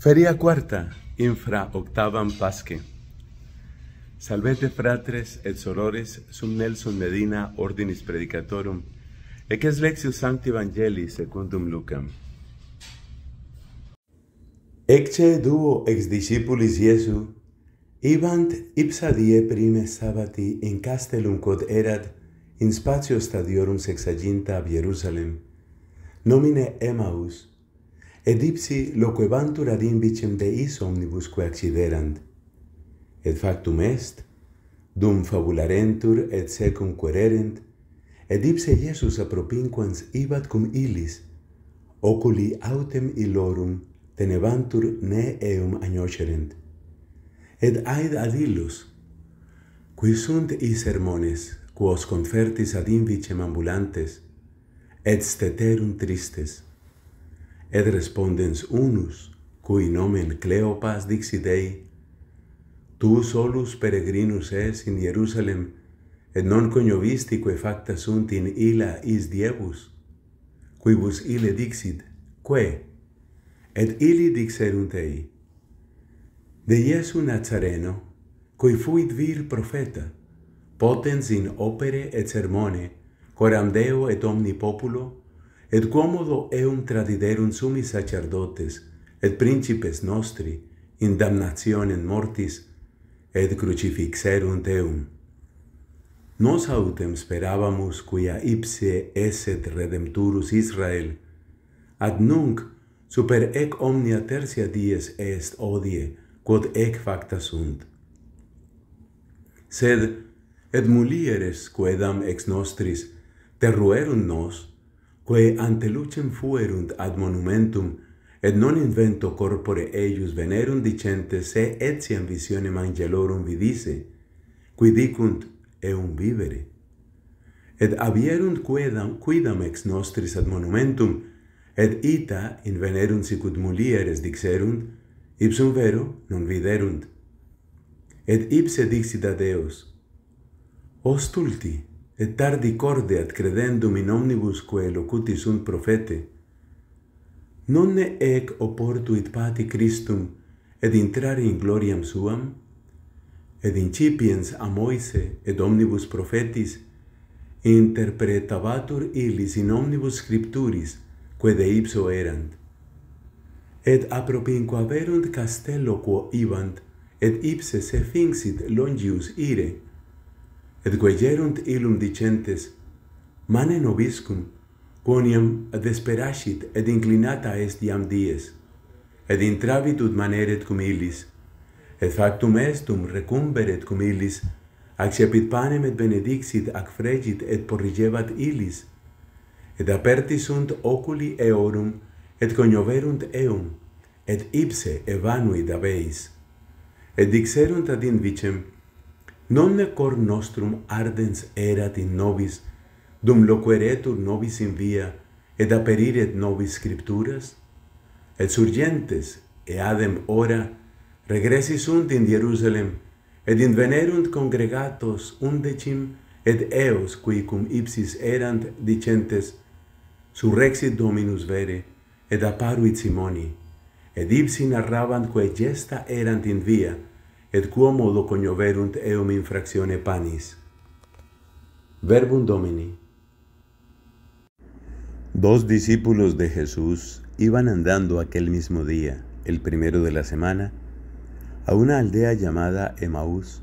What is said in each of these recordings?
Feria quarta, infra octavam pasque. Salvete fratres et sorores, sum Nelson Medina, ordinis predicatorum, ec es lexius sancti evangelii secundum lucam. Ecce duo ex discipulis Iesu, ibant ipsa die prime sabati in castelum quod erat, in spatio stadiorum sexaginta ab Jerusalem, nomine Emmaus, et ipsi loquebantur ad invicem de is omnibusque acciderant. Et factum est, dum fabularentur et secum quererent, et ipse Iesus apropinquans ibat cum illis, oculi autem illorum tenebantur ne eum agnocerent. Et aed ad illus, qui sunt i sermones, quos confertis ad invicem ambulantes, et steterum tristes et respondens unus, cui nomen Cleopas dixi Dei, tu solus peregrinus es in Jerusalem, et non coniovisti quae facta sunt in illa is diebus, quibus ille dixit, quae? Et illi dixerunt ei, De Iesu Nazareno, cui fuit vir profeta, potens in opere et sermone, coram Deo et omni populo, et quomodo eum tradiderum sumi sacerdotes, et principes nostri, in damnationem mortis, et crucifixerunt eum. Nos autem speravamus quia ipse eset redemptorus Israel, ad nunc super ec omnia tertia dies est odie, quod ec facta sunt. Sed, et mulieres quedam ex nostris, terruerunt nos, quae ante lucem fuerunt ad monumentum et non invento corpore eius venerunt dicente se etiam visionem angelorum vidisse qui dicunt eum un vivere et abierunt quaedam quidam ex nostris ad monumentum et ita in venerunt sic ut mulieres dixerunt ipsum vero non viderunt et ipse dixit ad eos ostulti et tardi corde ad credendum in omnibus quae locuti sunt profete, non ne ec oportuit pati Christum ed intrari in gloriam suam? Ed incipiens a Moise ed omnibus profetis interpretabatur illis in omnibus scripturis quae de ipso erant. Et apropinquaverunt castello quo ibant, et ipse se fingsit longius ire, et et guaierunt illum dicentes, mane nobiscum, quoniam desperasit ed inclinata est iam dies, ed intravitut maneret cum illis, et factum estum recumberet cum illis, accepit panem et benedixit ac fregit et porrigevat illis, et apertisunt oculi eorum et conioverunt eum, et ipse evanui dabeis. Et dixerunt ad invicem, non ne cor nostrum ardens erat in nobis dum loqueretur nobis in via et aperiret nobis scripturas et surgentes et adem ora regressi sunt in Hierusalem et in venerunt congregatos undecim et eos qui cum ipsis erant dicentes surrexit dominus vere et apparuit simoni et ipsi narrabant quae gesta erant in via et et quo modo conioverunt eum infractione panis. Verbum Domini. Dos discípulos de Jesús iban andando aquel mismo día, el primero de la semana, a una aldea llamada Emaús,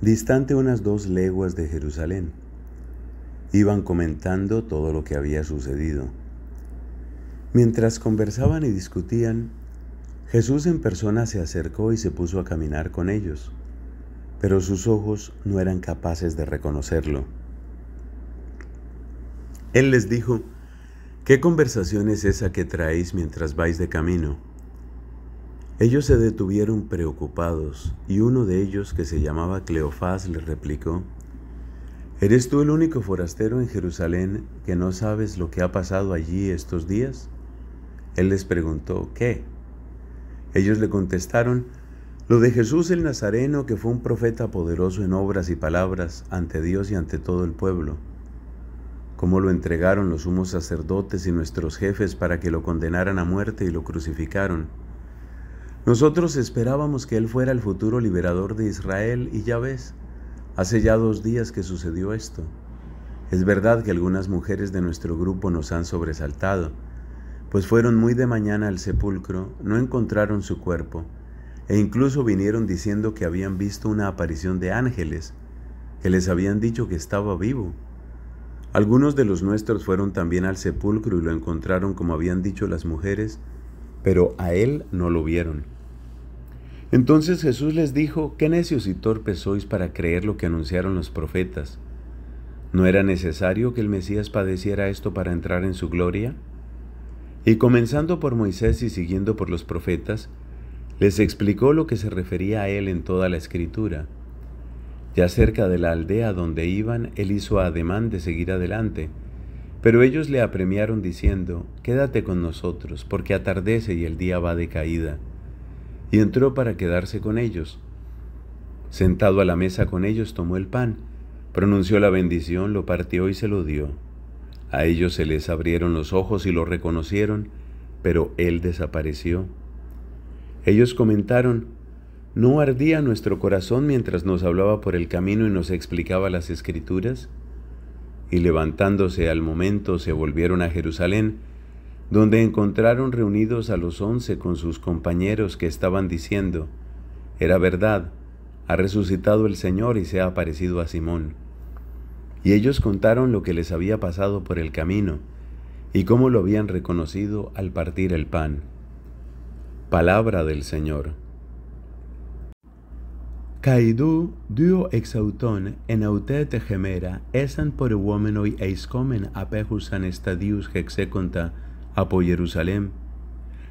distante unas dos leguas de Jerusalén. Iban comentando todo lo que había sucedido. Mientras conversaban y discutían, Jesús en persona se acercó y se puso a caminar con ellos, pero sus ojos no eran capaces de reconocerlo. Él les dijo, ¿qué conversación es esa que traéis mientras vais de camino? Ellos se detuvieron preocupados y uno de ellos, que se llamaba Cleofás, les replicó, ¿Eres tú el único forastero en Jerusalén que no sabes lo que ha pasado allí estos días? Él les preguntó, ¿qué? Ellos le contestaron, lo de Jesús el Nazareno, que fue un profeta poderoso en obras y palabras ante Dios y ante todo el pueblo. Cómo lo entregaron los sumos sacerdotes y nuestros jefes para que lo condenaran a muerte y lo crucificaron. Nosotros esperábamos que Él fuera el futuro liberador de Israel y ya ves, hace ya dos días que sucedió esto. Es verdad que algunas mujeres de nuestro grupo nos han sobresaltado, pues fueron muy de mañana al sepulcro, no encontraron su cuerpo, e incluso vinieron diciendo que habían visto una aparición de ángeles, que les habían dicho que estaba vivo. Algunos de los nuestros fueron también al sepulcro y lo encontraron como habían dicho las mujeres, pero a él no lo vieron. Entonces Jesús les dijo, qué necios y torpes sois para creer lo que anunciaron los profetas. ¿No era necesario que el Mesías padeciera esto para entrar en su gloria? Y comenzando por Moisés y siguiendo por los profetas, les explicó lo que se refería a él en toda la escritura. Ya cerca de la aldea donde iban, él hizo ademán de seguir adelante, pero ellos le apremiaron diciendo, Quédate con nosotros, porque atardece y el día va de caída. Y entró para quedarse con ellos. Sentado a la mesa con ellos, tomó el pan, pronunció la bendición, lo partió y se lo dio. A ellos se les abrieron los ojos y lo reconocieron, pero él desapareció. Ellos comentaron, ¿no ardía nuestro corazón mientras nos hablaba por el camino y nos explicaba las escrituras? Y levantándose al momento se volvieron a Jerusalén, donde encontraron reunidos a los once con sus compañeros que estaban diciendo, Era verdad, ha resucitado el Señor y se ha aparecido a Simón. Y ellos contaron lo que les había pasado por el camino y cómo lo habían reconocido al partir el pan. Palabra del Señor. Caidú duo exautón en autete gemera esan por womenoi eiscomen apejus an estadius hexeconta apo Jerusalem,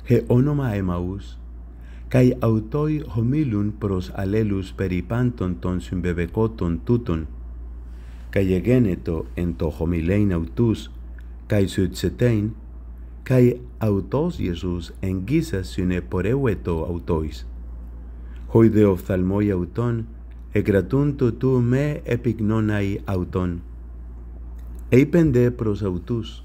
he onoma emaus. autoi homilun pros alelus peripanton ton bebecoton tuton, και egeneto en to homilein autus, kai και αυτος Ιησούς εγγύσας en gisa sine poreueto autois. Hoi de ophthalmoi auton, εκρατούντο του με επιγνώναι αυτον. Είπεν δε προς αυτούς,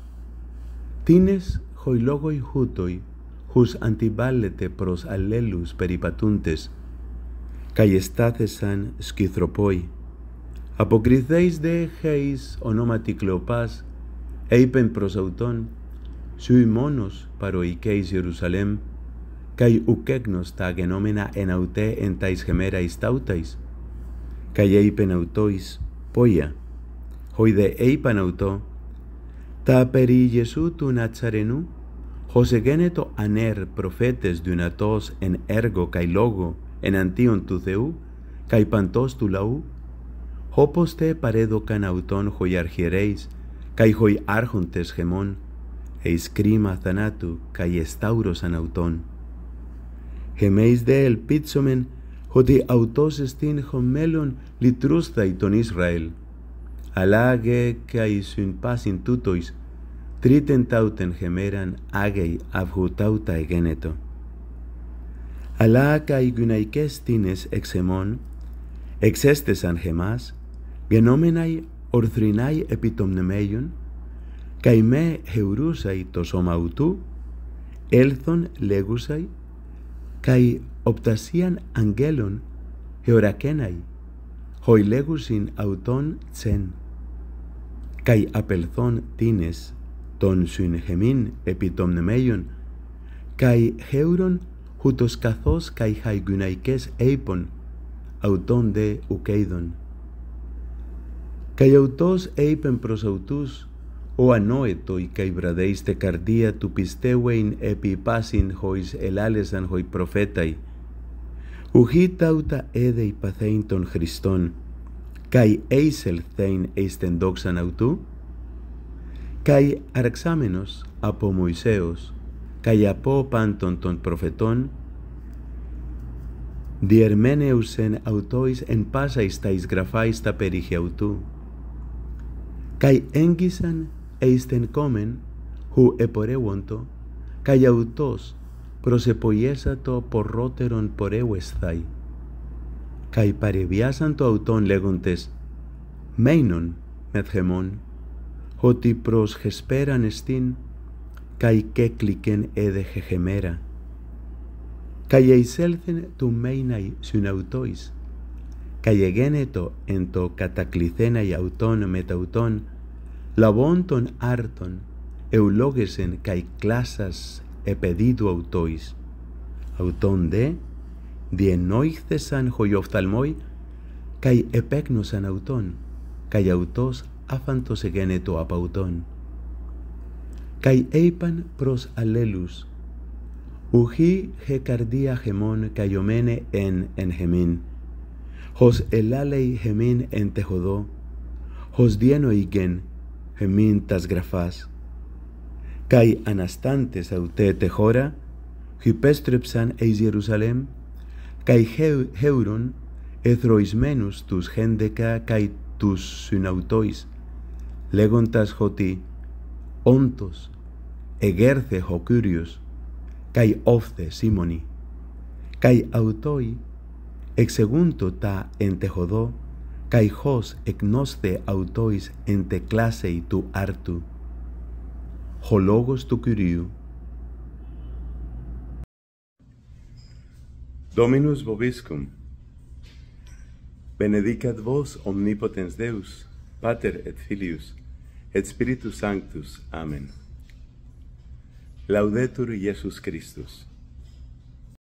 τίνες χοηλόγοι χούτοι, χους αντιβάλλεται προς αλλέλους περιπατούντες, καί εστάθεσαν σκυθροπόι. Αποκριθείς δε χαις ονόματι Κλεοπάς, είπεν προς αυτόν, σου ημώνος παροικέης Ιερουσαλέμ, καί ουκέγνος τα γενόμενα εν αυτέ εν τα ισχεμέρα εις ταύταις, καί είπεν αὐτοῖς: πόια, πόια, δε είπαν αυτό, τα περί Ιεσού του Νατσαρενού, χωσεγένετο ανέρ προφέτες δυνατός εν έργο καί λόγο αντίον του Θεού, καί παντός του λαού, όπως τε παρέδωκαν αυτόν αρχιερείς καί αρχοντες χεμών, εις κρίμα θανάτου καί εσταύρωσαν αυτόν. Εμείς δε ελπίτσομεν ότι αυτός εστίν χωμέλων λυτρούσθαι τον Ισραήλ. Αλλά γε καί συν πάσιν τούτοις, τρίτεν ταύτεν χεμέραν άγεοι αυγουτάουτα εγένετο. Αλλά καί γυναϊκές τίνες εξ εμών, εξέστεσαν χεμάς, γενόμεναι ορθρινάι επί των μὲ καημέ χεουρούσαι το σώμα ουτού, έλθον λέγουσαι, καί οπτασίαν αγγέλων χεωρακέναι, λέγουσιν αυτον τσεν, καί απελθόν τίνες τον συνχεμήν επί των καί χεύρον χουτος καθώς καί χαϊγουναϊκές έιπον, αυτον δε ουκέιδον. Καί αυτός είπεν προς αυτούς, «Ο ανόητοι καί βραδέιστε καρδία του πιστεύου επί πάσιν χωρίς ελάλεσαν χωρίς προφέται, ουχή τάουτα έδει παθέιν των Χριστών, καί εισελθέιν εις τεν δόξαν αυτού, καί αρξάμενος από Μωυσέος, καί από πάντων των προφετών, διερμένεουσεν αυτοίς εν πάσα εις τα εις γραφά εις τα περίχε αυτού, Κάι έγκυσαν κόμεν, χου επορεύοντο, καί αυτός προς πορρότερον πορότερον πορεύεσθαι. Κάι παρεβιάσαν το αυτόν λέγοντες, «Μέινον θεμόν ότι προς χεσπέραν εστίν, καί κέκλικεν έδεχε χεμέρα. Καί εισέλθεν του μέιναι συναυτόης, καί εγένετο εν το κατακληθέναι αυτόν αυτον Labonton arton eulogesen cae clasas e pedido autois. Autón de, dienoicesan joioftalmoi, cae epecnosan autón, cae autos afantos geneto apautón. Cae eipan pros alelus, uji gecardia gemón cayomene en gemín, jos elalei gemín en tejodó, jos dienoigen, gemintas grafás. Cai anastantes aute tejora, hypestrepsan eis Jerusalem, cai heuron menos tus gendeca cai tus synautois, legontas joti, ontos, egerce jocurius, cai ofte simoni, Kai autoi, exegunto ta entejodó, kai hos egnoste autois ente klasei tu artu hologos tu kyriu dominus vobiscum benedicat vos omnipotens deus pater et filius et spiritus sanctus amen laudetur iesus christus